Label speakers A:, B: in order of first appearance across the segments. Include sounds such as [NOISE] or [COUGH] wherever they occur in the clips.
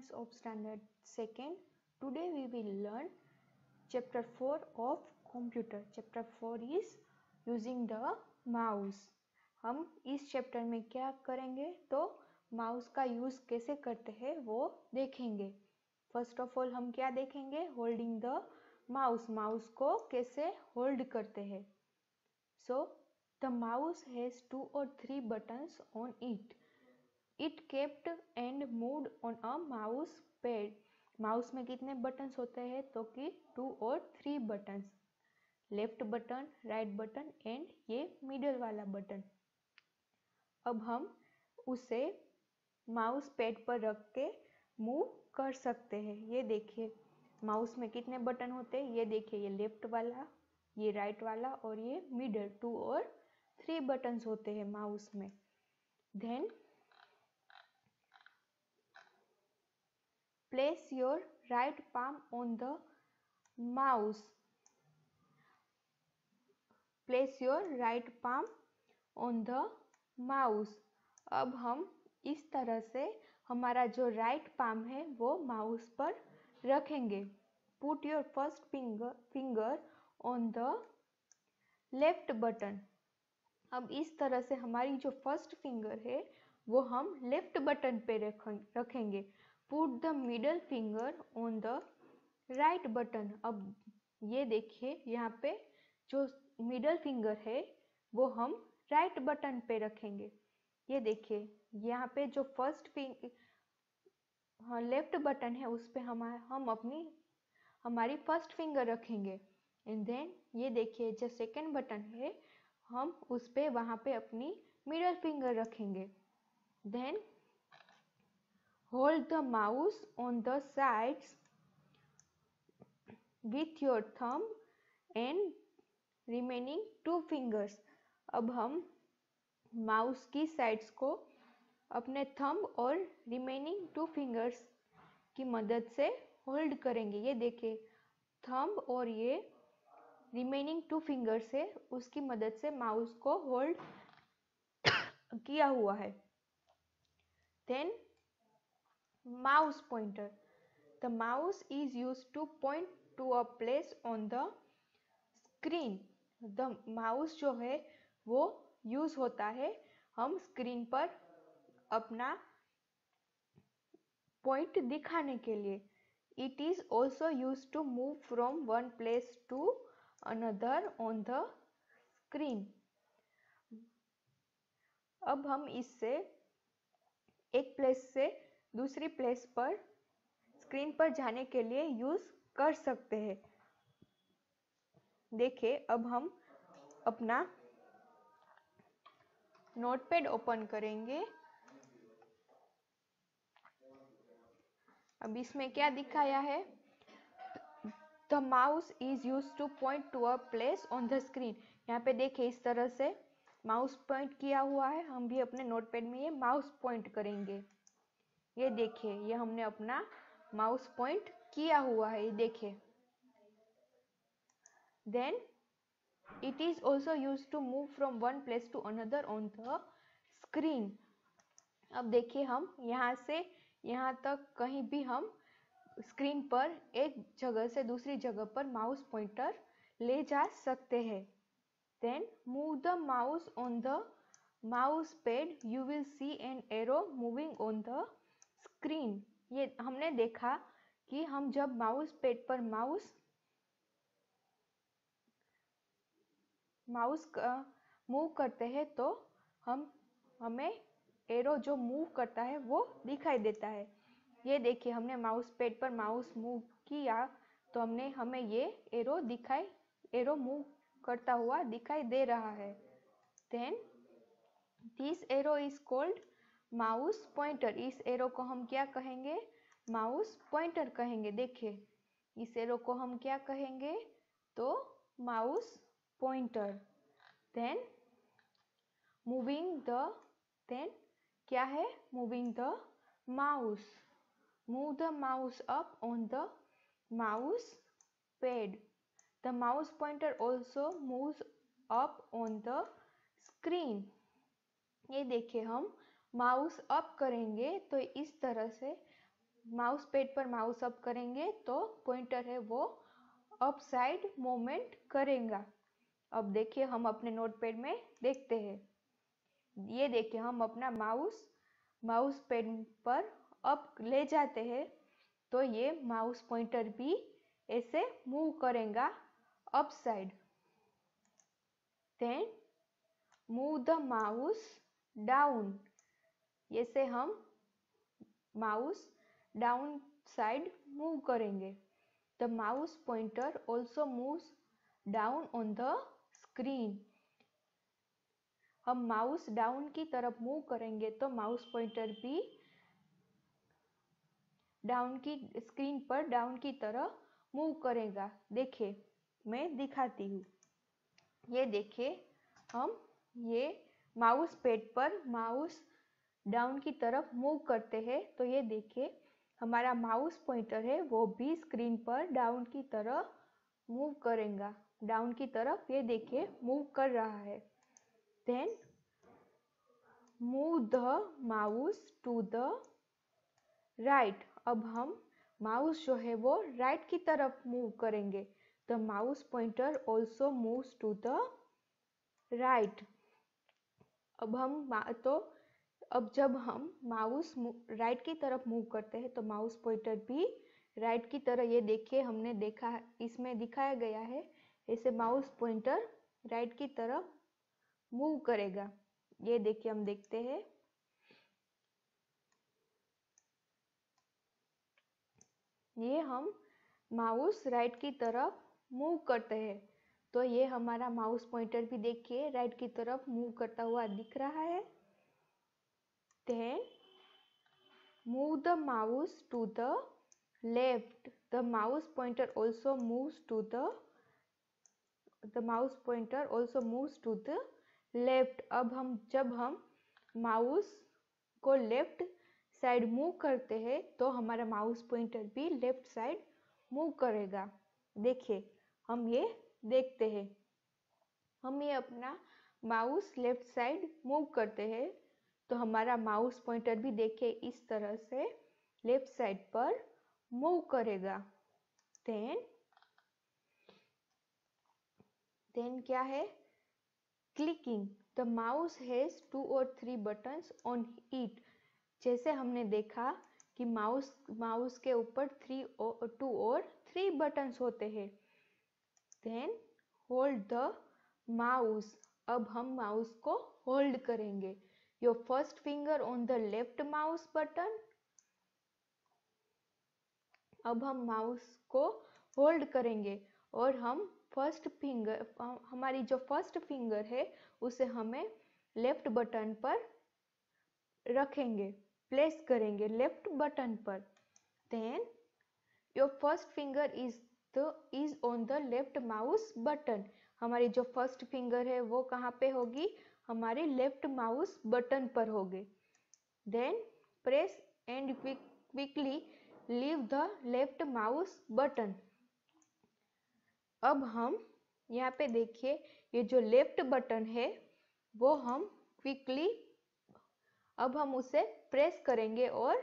A: exams of standard 2nd today we will learn chapter 4 of computer chapter 4 is using the mouse हम इस chapter में क्या करेंगे तो माउस का यूज कैसे करते हैं वो देखेंगे फर्स्ट ऑफ ऑल हम क्या देखेंगे होल्डिंग द माउस माउस को कैसे होल्ड करते हैं so the mouse has two और three buttons on it it kept and moved on a mouse pad mouse में कितने बटन्स होते हैं तो कि टू और three buttons left button right button and ये मिडल वाला बटन अब हम उसे माउस पैड पर रख के मूव कर सकते हैं ये देखिए माउस में कितने बटन होते हैं ये देखिए ये लेफ्ट वाला ये राइट वाला और ये मिडल टू और थ्री बटन्स होते हैं माउस में then Place your right palm on the mouse. Place your right palm on the mouse. अब हम इस तरह से हमारा जो राइट right पाम है वो माउस पर रखेंगे put your first finger finger on the left button अब इस तरह से हमारी जो फर्स्ट फिंगर है वो हम लेफ्ट बटन पे रखेंगे put the middle finger on the right button अब ये देखिए यहाँ पे जो मिडल फिंगर है वो हम राइट right बटन पे रखेंगे ये देखिए यहाँ पे जो फर्स्ट फिंग लेफ्ट बटन है उस पर हम हम अपनी हमारी फर्स्ट फिंगर रखेंगे एंड देन ये देखिए जो सेकेंड बटन है हम उस पर वहाँ पे अपनी मिडल फिंगर रखेंगे then Hold the mouse on the sides with your thumb and remaining two fingers. अब हम माउस की साइड्स को अपने थंब और रिमेनिंग टू फिंगर्स की मदद से होल्ड करेंगे ये देखिए थंब और ये रिमेनिंग टू फिंगर्स है उसकी मदद से माउस को होल्ड [COUGHS] किया हुआ है then mouse pointer. The mouse is used to point to a place on the screen the mouse जो है वो यूज होता है हम स्क्रीन पर अपना पॉइंट दिखाने के लिए it is also use to move from one place to another on the screen अब हम इससे एक प्लेस से दूसरी प्लेस पर स्क्रीन पर जाने के लिए यूज़ कर सकते हैं देखिए अब हम अपना नोटपैड ओपन करेंगे अब इसमें क्या दिखाया है the mouse is use to point to a place on the screen यहाँ पे देखिए इस तरह से माउस पॉइंट किया हुआ है हम भी अपने नोटपैड में ये माउस पॉइंट करेंगे ये देखिए ये हमने अपना माउस पॉइंट किया हुआ है ये देखिए then it is also use to move from one place to another on the screen अब देखिए हम यहाँ से यहाँ तक कहीं भी हम स्क्रीन पर एक जगह से दूसरी जगह पर माउस पॉइंटर ले जा सकते हैं then move the mouse on the mouse pad you will see an arrow moving on the screen ये हमने देखा कि हम जब माउस पेड पर माउस माउस मूव करते हैं तो हम हमें एरो जो मूव करता है वो दिखाई देता है ये देखिए हमने माउस पेड पर माउस मूव किया तो हमने हमें ये एरो दिखाई एरो मूव करता हुआ दिखाई दे रहा है then this arrow is called mouse pointer इस एरो को हम क्या कहेंगे माउस पॉइंटर कहेंगे देखिए इस एरो को हम क्या कहेंगे तो mouse pointer then moving the then क्या है moving the mouse move the mouse up on the mouse pad the mouse pointer also moves up on the screen ये देखिए हम माउस अप करेंगे तो इस तरह से माउस पेड पर माउस अप करेंगे तो पॉइंटर है वो अप साइड मूवमेंट करेगा अब देखिए हम अपने पेड में देखते हैं ये देखिए हम अपना माउस माउस पेड पर अप ले जाते हैं तो ये माउस पॉइंटर भी ऐसे मूव करेगा up side then move the mouse down जैसे हम माउस डाउन साइड मूव करेंगे the mouse pointer also move down on the screen हम माउस डाउन की तरफ मूव करेंगे तो माउस पॉइंटर भी डाउन की स्क्रीन पर डाउन की तरह मूव करेगा देखे मैं दिखाती हूँ ये देखे हम ये माउस पेड पर माउस डाउन की तरफ मूव करते हैं तो ये देखिए हमारा माउस पॉइंटर है वो भी स्क्रीन पर डाउन की तरफ मूव करेगा डाउन की तरफ ये देखिए मूव कर रहा है then move the mouse to the right अब हम माउस जो है वो राइट right की तरफ मूव करेंगे the mouse pointer also move to the right अब हम तो अब जब हम माउस राइट की तरफ मूव करते हैं तो माउस पॉइंटर भी राइट की तरह ये देखिए हमने देखा इसमें दिखाया गया है ऐसे माउस पॉइंटर राइट की तरफ मूव करेगा ये देखिए हम देखते हैं ये हम माउस राइट की तरफ मूव करते हैं तो ये हमारा माउस पॉइंटर भी देखिए राइट की तरफ मूव करता हुआ दिख रहा है Then move the mouse to the left. The mouse pointer also moves to the the mouse pointer also moves to the left. अब हम जब हम mouse को left साइड मूव करते हैं तो हमारा माउस पॉइंटर भी लेफ्ट साइड मूव करेगा देखिए हम ये देखते हैं हम ये अपना माउस लेफ्ट साइड मूव करते हैं तो हमारा माउस पॉइंटर भी देखिए इस तरह से लेफ्ट साइड पर मूव करेगा देन देन क्या है clicking the mouse has two और थ्री बटन्स ऑन इट जैसे हमने देखा कि माउस माउस के ऊपर थ्री टू और थ्री बटन्स होते हैं देन होल्ड द माउस अब हम माउस को होल्ड करेंगे your first finger on the left mouse button अब हम माउस को होल्ड करेंगे और हम फर्स्ट फिंगर हमारी जो फर्स्ट फिंगर है उसे हमें लेफ्ट बटन पर रखेंगे प्लेस करेंगे लेफ्ट बटन पर then your first finger is the is on the left mouse button हमारी जो फर्स्ट फिंगर है वो कहाँ पे होगी हमारे लेफ्ट माउस बटन पर होंगे then press and quickly leave the left mouse button अब हम यहाँ पे देखिए ये जो लेफ्ट बटन है वो हम क्विकली अब हम उसे प्रेस करेंगे और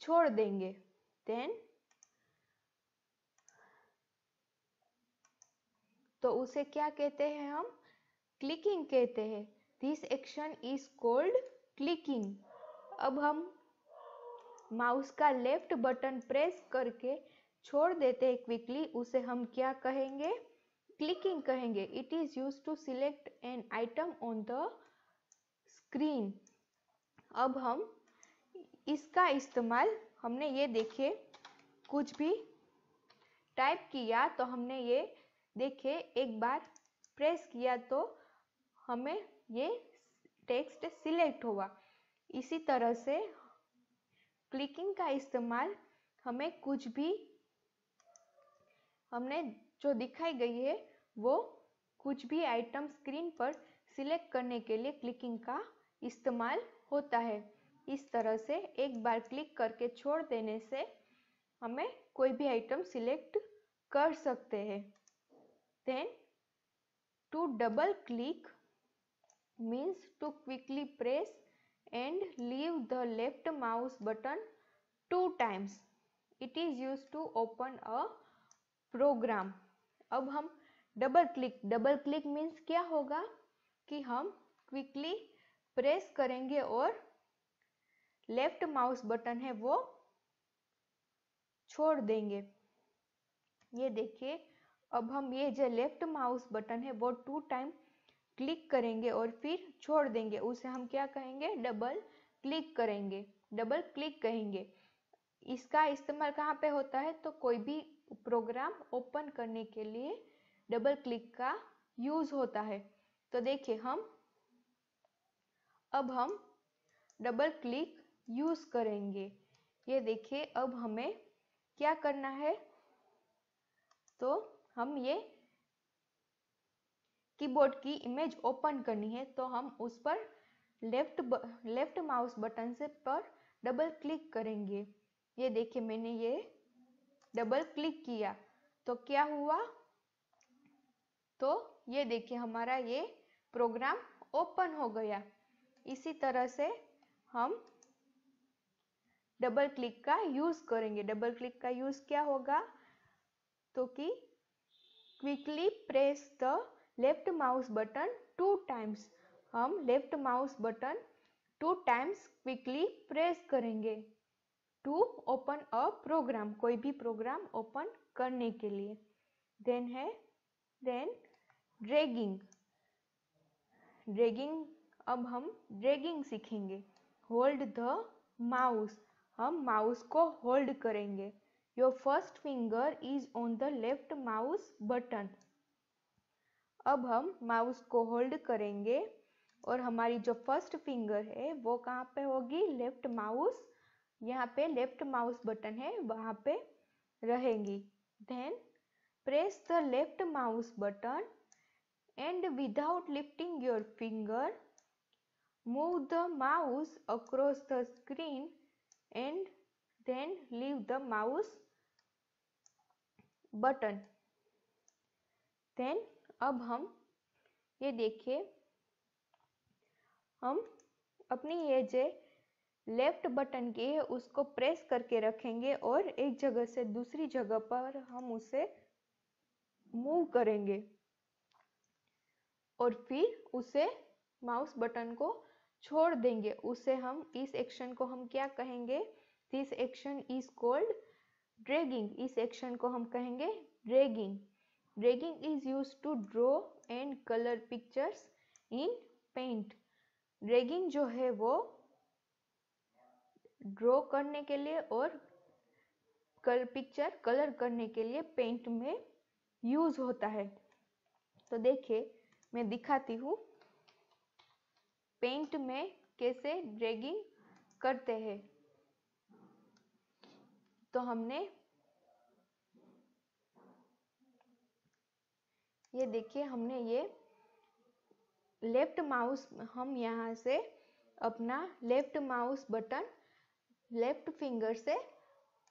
A: छोड़ देंगे देन तो उसे क्या कहते हैं हम क्लिकिंग कहते हैं this action is called clicking अब हम माउस का लेफ्ट बटन प्रेस करके छोड़ देते हैं क्विकली उसे हम क्या कहेंगे क्लिकिंग कहेंगे it is use to select an item on the screen अब हम इसका इस्तेमाल हमने ये देखे कुछ भी टाइप किया तो हमने ये देखे एक बार प्रेस किया तो हमें ये टेक्स्ट सिलेक्ट हुआ इसी तरह से क्लिकिंग का इस्तेमाल हमें कुछ भी हमने जो दिखाई गई है वो कुछ भी आइटम स्क्रीन पर सिलेक्ट करने के लिए क्लिकिंग का इस्तेमाल होता है इस तरह से एक बार क्लिक करके छोड़ देने से हमें कोई भी आइटम सिलेक्ट कर सकते हैं then to double click means to quickly press and leave the left mouse button two times. It is used to open a program. अब हम double click double click means क्या होगा कि हम क्विकली प्रेस करेंगे और लेफ्ट माउस बटन है वो छोड़ देंगे ये देखिए अब हम ये जो लेफ्ट माउस बटन है वो टू टाइम क्लिक करेंगे और फिर छोड़ देंगे उसे हम क्या कहेंगे डबल क्लिक करेंगे डबल क्लिक कहेंगे इसका इस्तेमाल कहाँ पे होता है तो कोई भी प्रोग्राम ओपन करने के लिए डबल क्लिक का यूज़ होता है तो देखिए हम अब हम डबल क्लिक यूज़ करेंगे ये देखिए अब हमें क्या करना है तो हम ये कीबोर्ड की इमेज ओपन करनी है तो हम उस पर लेफ्ट ब, लेफ्ट माउस बटन से पर डबल क्लिक करेंगे ये देखिए मैंने ये डबल क्लिक किया तो क्या हुआ तो ये देखिए हमारा ये प्रोग्राम ओपन हो गया इसी तरह से हम डबल क्लिक का यूज करेंगे डबल क्लिक का यूज क्या होगा तो कि quickly press the left mouse button two times हम left mouse button two times quickly press करेंगे टू ओपन अ प्रोग्राम कोई भी प्रोग्राम ओपन करने के लिए देन है देन ड्रैगिंग ड्रैगिंग अब हम ड्रैगिंग सीखेंगे होल्ड द माउस हम माउस को होल्ड करेंगे your first finger is on the left mouse button अब हम माउस को होल्ड करेंगे और हमारी जो फर्स्ट फिंगर है वो कहाँ पे होगी लेफ्ट माउस यहाँ पे लेफ्ट माउस बटन है वहाँ पे रहेगी then press the left mouse button and without lifting your finger move the mouse across the screen and then leave the mouse button then अब हम ये देखिए हम अपनी ये जो लेफ्ट बटन की है उसको प्रेस करके रखेंगे और एक जगह से दूसरी जगह पर हम उसे मूव करेंगे और फिर उसे माउस बटन को छोड़ देंगे उसे हम इस एक्शन को हम क्या कहेंगे this action is called dragging इस एक्शन को हम कहेंगे dragging Dragging is used to draw and color pictures in paint. Dragging जो है वो ड्रॉ करने के लिए और कल पिक्चर कलर करने के लिए पेंट में यूज होता है तो देखिए मैं दिखाती हूँ पेंट में कैसे ड्रेगिंग करते हैं तो हमने ये देखिए हमने ये लेफ्ट माउस हम यहाँ से अपना left mouse button left finger से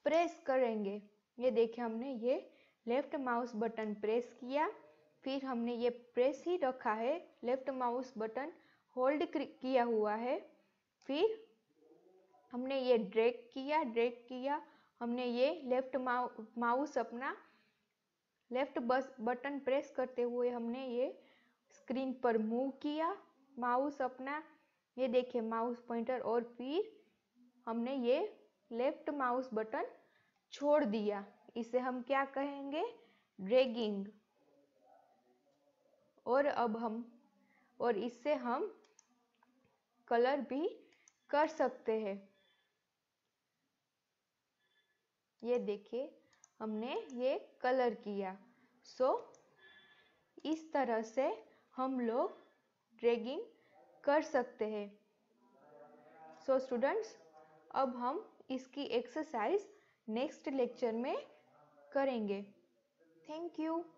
A: प्रेस करेंगे ये देखिए हमने ये लेफ्ट माउस बटन प्रेस किया फिर हमने ये प्रेस ही रखा है लेफ्ट माउस बटन होल्ड किया हुआ है फिर हमने ये ड्रैग किया ड्रैग किया हमने ये लेफ्ट माउ माउस अपना लेफ्ट बस बटन प्रेस करते हुए हमने ये स्क्रीन पर मूव किया माउस अपना ये देखिए माउस पॉइंटर और फिर हमने ये लेफ्ट माउस बटन छोड़ दिया इसे हम क्या कहेंगे ड्रेगिंग और अब हम और इससे हम कलर भी कर सकते हैं ये देखिए हमने ये कलर किया सो so, इस तरह से हम लोग ड्रेगिंग कर सकते हैं सो so, स्टूडेंट्स अब हम इसकी एक्सरसाइज नेक्स्ट लेक्चर में करेंगे थैंक यू